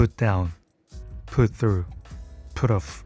put down, put through, put off.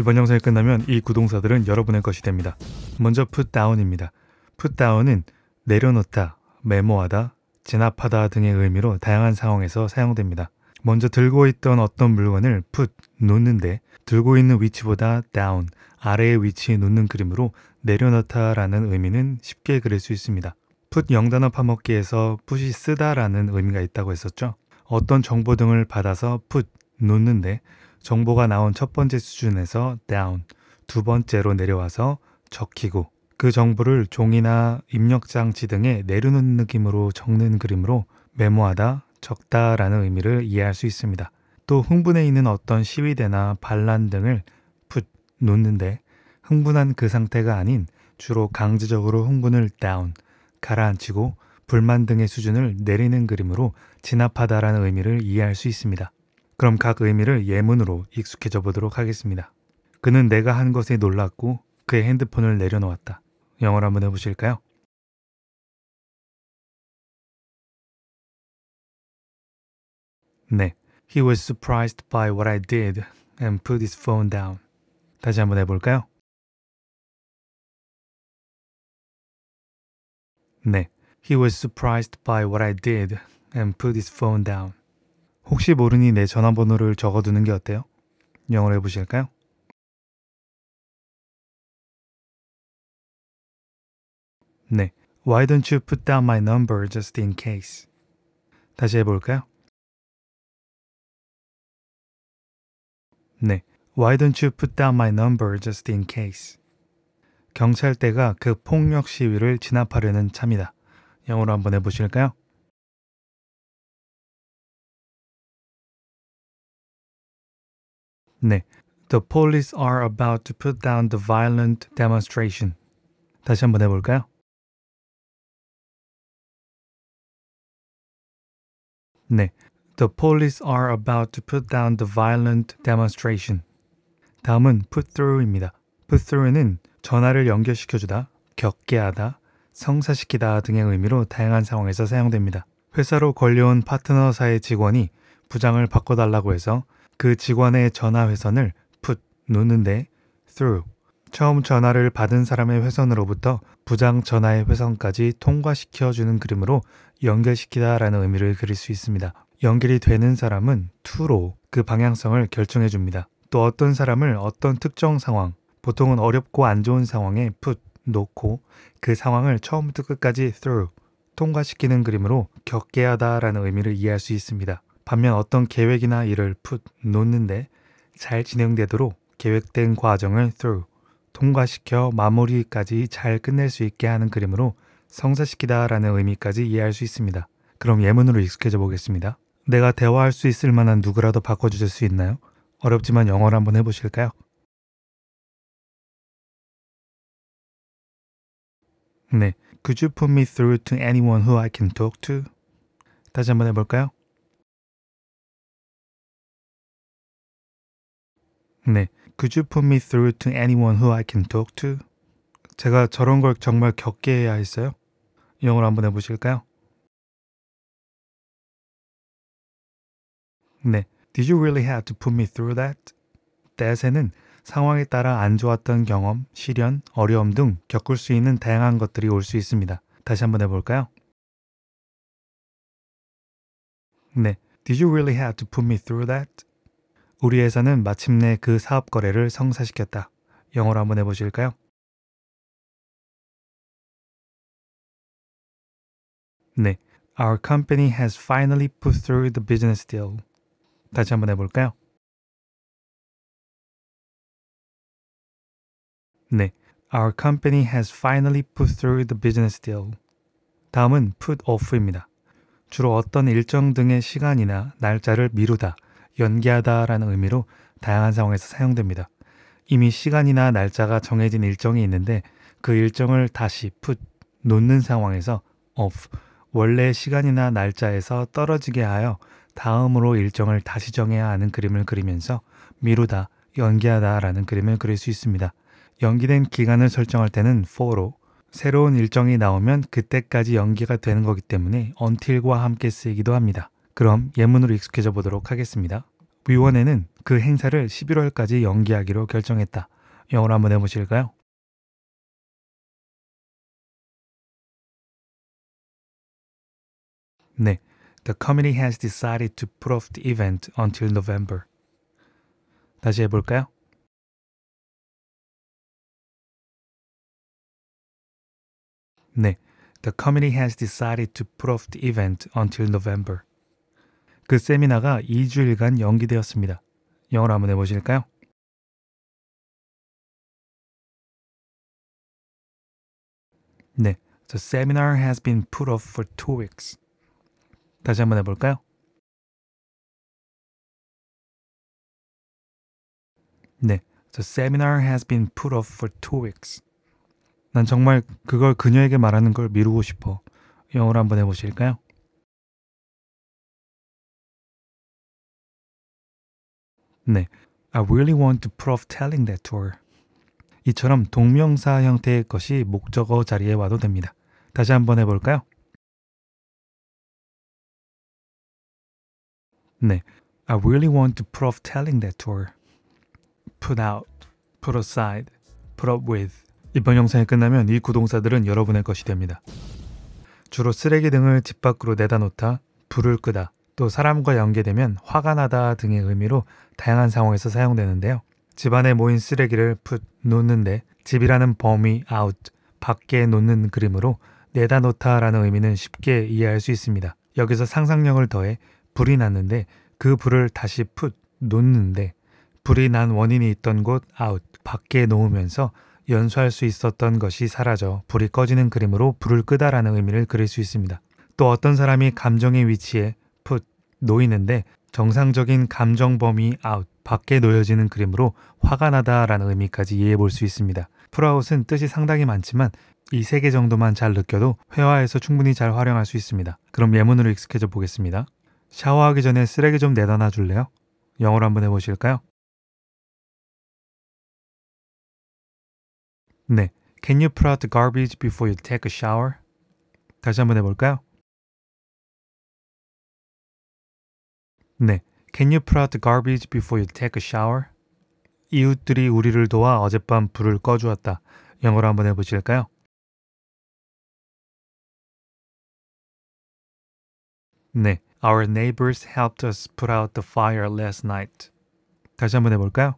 이번 영상이 끝나면 이 구동사들은 여러분의 것이 됩니다. 먼저 put down입니다. put down은 내려놓다, 메모하다, 진압하다 등의 의미로 다양한 상황에서 사용됩니다. 먼저 들고 있던 어떤 물건을 put, 놓는데 들고 있는 위치보다 down, 아래의 위치에 놓는 그림으로 내려놓다라는 의미는 쉽게 그릴 수 있습니다. put 영단어 파먹기에서 put이 쓰다라는 의미가 있다고 했었죠. 어떤 정보 등을 받아서 put, 놓는데 정보가 나온 첫 번째 수준에서 down, 두 번째로 내려와서 적히고 그 정보를 종이나 입력장치 등에 내려놓는 느낌으로 적는 그림으로 메모하다, 적다라는 의미를 이해할 수 있습니다. 또흥분에 있는 어떤 시위대나 반란 등을 put, 놓는데 흥분한 그 상태가 아닌 주로 강제적으로 흥분을 down, 가라앉히고 불만 등의 수준을 내리는 그림으로 진압하다라는 의미를 이해할 수 있습니다. 그럼 각 의미를 예문으로 익숙해져 보도록 하겠습니다. 그는 내가 한 것에 놀랐고 그의 핸드폰을 내려놓았다. 영어로 한번 해보실까요? 네. He was surprised by what I did and put his phone down. 다시 한번 해볼까요? 네. He was surprised by what I did and put his phone down. 혹시 모르니 내 전화번호를 적어두는 게 어때요? 영어로 해보실까요? 네. Why don't you put down my number just in case? 다시 해볼까요? 네. Why don't you put down my number just in case? 경찰대가 그 폭력 시위를 진압하려는 참이다. 영어로 한번 해보실까요? 네. The police are about to put down the violent demonstration. 다시 한번 해볼까요? 네. The police are about to put down the violent demonstration. 다음은 put through입니다. put through는 전화를 연결시켜주다, 겪게 하다, 성사시키다 등의 의미로 다양한 상황에서 사용됩니다. 회사로 걸려온 파트너사의 직원이 부장을 바꿔달라고 해서 그 직원의 전화 회선을 put 놓는데 through 처음 전화를 받은 사람의 회선으로부터 부장 전화의 회선까지 통과시켜 주는 그림으로 연결시키다라는 의미를 그릴 수 있습니다. 연결이 되는 사람은 to로 그 방향성을 결정해 줍니다. 또 어떤 사람을 어떤 특정 상황, 보통은 어렵고 안 좋은 상황에 put 놓고 그 상황을 처음부터 끝까지 through, 통과시키는 그림으로 겪게 하다라는 의미를 이해할 수 있습니다. 반면 어떤 계획이나 일을 put, 놓는데 잘 진행되도록 계획된 과정을 through, 통과시켜 마무리까지 잘 끝낼 수 있게 하는 그림으로 성사시키다라는 의미까지 이해할 수 있습니다. 그럼 예문으로 익숙해져 보겠습니다. 내가 대화할 수 있을 만한 누구라도 바꿔주실 수 있나요? 어렵지만 영어를 한번 해보실까요? 네. Could you put me through to anyone who I can talk to? 다시 한번 해볼까요? 네. Could you put me through to anyone who I can talk to? 제가 저런 걸 정말 겪게 해야 했어요. 영어로 한번 해보실까요? 네. Did you really have to put me through that? that에는 상황에 따라 안 좋았던 경험, 시련, 어려움 등 겪을 수 있는 다양한 것들이 올 수 있습니다. 다시 한번 해볼까요? 네. Did you really have to put me through that? 우리 회사는 마침내 그 사업 거래를 성사시켰다. 영어로 한번 해보실까요? 네. Our company has finally put through the business deal. 다시 한번 해볼까요? 네. Our company has finally put through the business deal. 다음은 put off입니다. 주로 어떤 일정 등의 시간이나 날짜를 미루다, 연기하다 라는 의미로 다양한 상황에서 사용됩니다. 이미 시간이나 날짜가 정해진 일정이 있는데 그 일정을 다시 put, 놓는 상황에서 off, 원래 시간이나 날짜에서 떨어지게 하여 다음으로 일정을 다시 정해야 하는 그림을 그리면서 미루다, 연기하다 라는 그림을 그릴 수 있습니다. 연기된 기간을 설정할 때는 for로 새로운 일정이 나오면 그때까지 연기가 되는 거기 때문에 until과 함께 쓰이기도 합니다. 그럼 예문으로 익숙해져 보도록 하겠습니다. 위원회는 그 행사를 11월까지 연기하기로 결정했다. 영어로 한번 해보실까요? 네, The committee has decided to p r t off the event until November. 다시 해볼까요? 네. The committee has decided to put off the event until November. 그 세미나가 2주일간 연기되었습니다. 영어로 한번 해보실까요? 네. The seminar has been put off for two weeks. 다시 한번 해볼까요? 네. The seminar has been put off for two weeks. 난 정말 그걸 그녀에게 말하는 걸 미루고 싶어. 영어로 한번 해보실까요? 네. I really want to prove telling that to her. 이처럼 동명사 형태의 것이 목적어 자리에 와도 됩니다. 다시 한번 해볼까요? 네. I really want to prove telling that to her. Put out, put aside, put up with. 이번 영상이 끝나면 이 구동사들은 여러분의 것이 됩니다. 주로 쓰레기 등을 집 밖으로 내다 놓다, 불을 끄다, 또 사람과 연계되면 화가 나다 등의 의미로 다양한 상황에서 사용되는데요. 집안에 모인 쓰레기를 p 놓는데 집이라는 범위 아웃 밖에 놓는 그림으로 내다 놓다라는 의미는 쉽게 이해할 수 있습니다. 여기서 상상력을 더해 불이 났는데 그 불을 다시 p 놓는데 불이 난 원인이 있던 곳 아웃 밖에 놓으면서 연수할 수 있었던 것이 사라져 불이 꺼지는 그림으로 불을 끄다라는 의미를 그릴 수 있습니다. 또 어떤 사람이 감정의 위치에 풋 놓이는데 정상적인 감정 범위 아웃 밖에 놓여지는 그림으로 화가 나다라는 의미까지 이해해 볼 수 있습니다. 풀아웃은 뜻이 상당히 많지만 이 세 개 정도만 잘 느껴도 회화에서 충분히 잘 활용할 수 있습니다. 그럼 예문으로 익숙해져 보겠습니다. 샤워하기 전에 쓰레기 좀 내다 놔줄래요? 영어로 한번 해보실까요? 네. Can you put out the garbage before you take a shower? 다시 한번 해볼까요? 네. Can you put out the garbage before you take a shower? 이웃들이 우리를 도와 어젯밤 불을 꺼주었다. 영어로 한번 해보실까요? 네. Our neighbors helped us put out the fire last night. 다시 한번 해볼까요?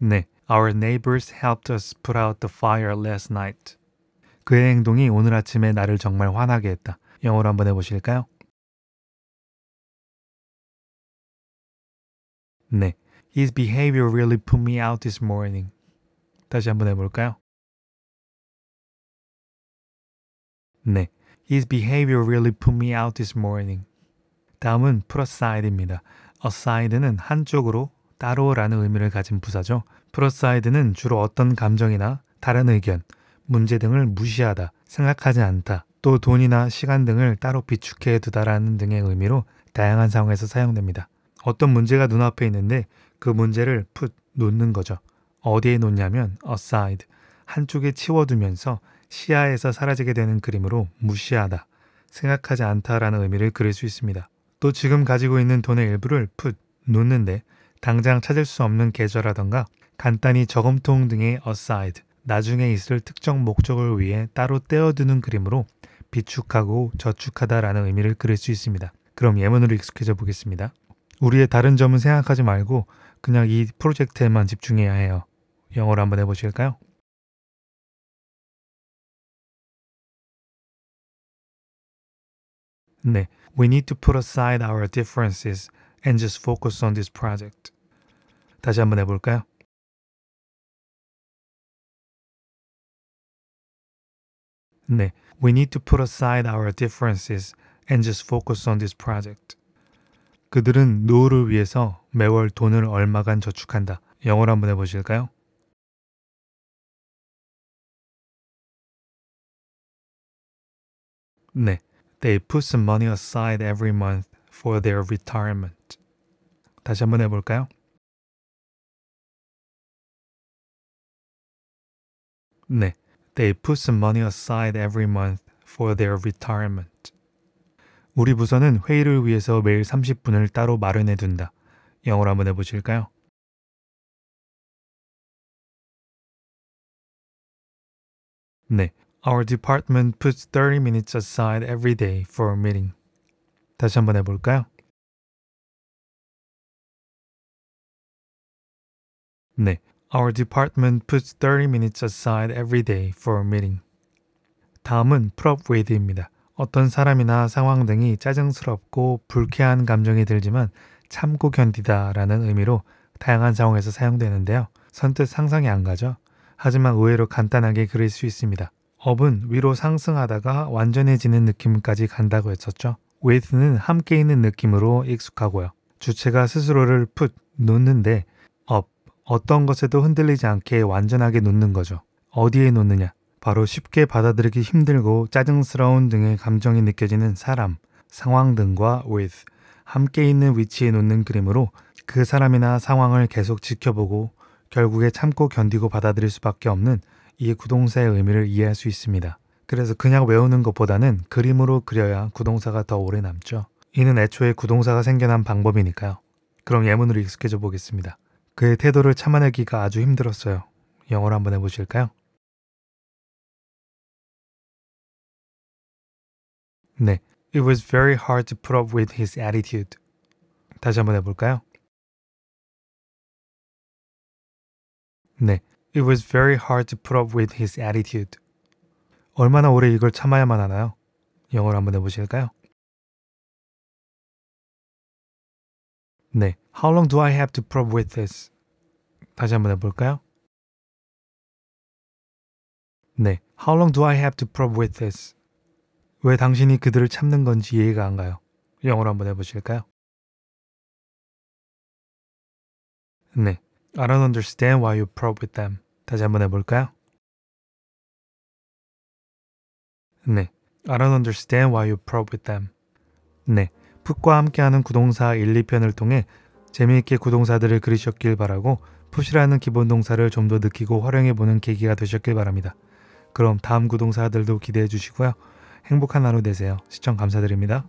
네, Our neighbors helped us put out the fire last night. 그의 행동이 오늘 아침에 나를 정말 화나게 했다. 영어로 한번 해보실까요? 네, His behavior really put me out this morning. 다시 한번 해볼까요? 네, His behavior really put me out this morning. 다음은 put aside입니다. aside는 한쪽으로 따로라는 의미를 가진 부사죠. 프로사이드는 주로 어떤 감정이나 다른 의견, 문제 등을 무시하다, 생각하지 않다, 또 돈이나 시간 등을 따로 비축해 두다라는 등의 의미로 다양한 상황에서 사용됩니다. 어떤 문제가 눈앞에 있는데 그 문제를 풋 놓는 거죠. 어디에 놓냐면 aside 한쪽에 치워두면서 시야에서 사라지게 되는 그림으로 무시하다, 생각하지 않다라는 의미를 그릴 수 있습니다. 또 지금 가지고 있는 돈의 일부를 풋 놓는데 당장 찾을 수 없는 계좌라던가 간단히 저금통 등의 aside, 나중에 있을 특정 목적을 위해 따로 떼어두는 그림으로 비축하고 저축하다라는 의미를 그릴 수 있습니다. 그럼 예문으로 익숙해져 보겠습니다. 우리의 다른 점은 생각하지 말고 그냥 이 프로젝트에만 집중해야 해요. 영어로 한번 해보실까요? 네, we need to put aside our differences and just focus on this project. 다시 한번 해볼까요? 네, we need to put aside our differences and just focus on this project. 그들은 노후를 위해서 매월 돈을 얼마간 저축한다. 영어로 한 번 해보실까요? 네, they put some money aside every month for their retirement. 다시 한번 해볼까요? 네. They put some money aside every month for their retirement. 우리 부서는 회의를 위해서 매일 30분을 따로 마련해 둔다. 영어로 한번 해보실까요? 네. Our department puts 30 minutes aside every day for a meeting. 다시 한번 해볼까요? 네. Our department puts 30 minutes aside every day for a meeting. 다음은 prop with입니다. 어떤 사람이나 상황 등이 짜증스럽고 불쾌한 감정이 들지만 참고 견디다 라는 의미로 다양한 상황에서 사용되는데요. 선뜻 상상이 안 가죠? 하지만 의외로 간단하게 그릴 수 있습니다. 업은 위로 상승하다가 완전해지는 느낌까지 간다고 했었죠. with는 함께 있는 느낌으로 익숙하고요. 주체가 스스로를 put, 놓는데 어떤 것에도 흔들리지 않게 완전하게 놓는 거죠. 어디에 놓느냐? 바로 쉽게 받아들이기 힘들고 짜증스러운 등의 감정이 느껴지는 사람, 상황 등과 with 함께 있는 위치에 놓는 그림으로 그 사람이나 상황을 계속 지켜보고 결국에 참고 견디고 받아들일 수밖에 없는 이 구동사의 의미를 이해할 수 있습니다. 그래서 그냥 외우는 것보다는 그림으로 그려야 구동사가 더 오래 남죠. 이는 애초에 구동사가 생겨난 방법이니까요. 그럼 예문으로 익숙해져 보겠습니다. 그의 태도를 참아내기가 아주 힘들었어요. 영어로 한번 해보실까요? 네. It was very hard to put up with his attitude. 다시 한번 해볼까요? 네. It was very hard to put up with his attitude. 얼마나 오래 이걸 참아야만 하나요? 영어로 한번 해보실까요? 네. How long do I have to probe with this? 다시 한번 해볼까요? 네. How long do I have to probe with this? 왜 당신이 그들을 참는 건지 이해가 안 가요. 영어로 한번 해보실까요? 네. I don't understand why you probe with them. 다시 한번 해볼까요? 네. I don't understand why you probe with them. 네. 풋과 함께하는 구동사 1, 2편을 통해 재미있게 구동사들을 그리셨길 바라고 푸이라는 기본 동사를 좀 더 느끼고 활용해보는 계기가 되셨길 바랍니다. 그럼 다음 구동사들도 기대해 주시고요. 행복한 하루 되세요. 시청 감사드립니다.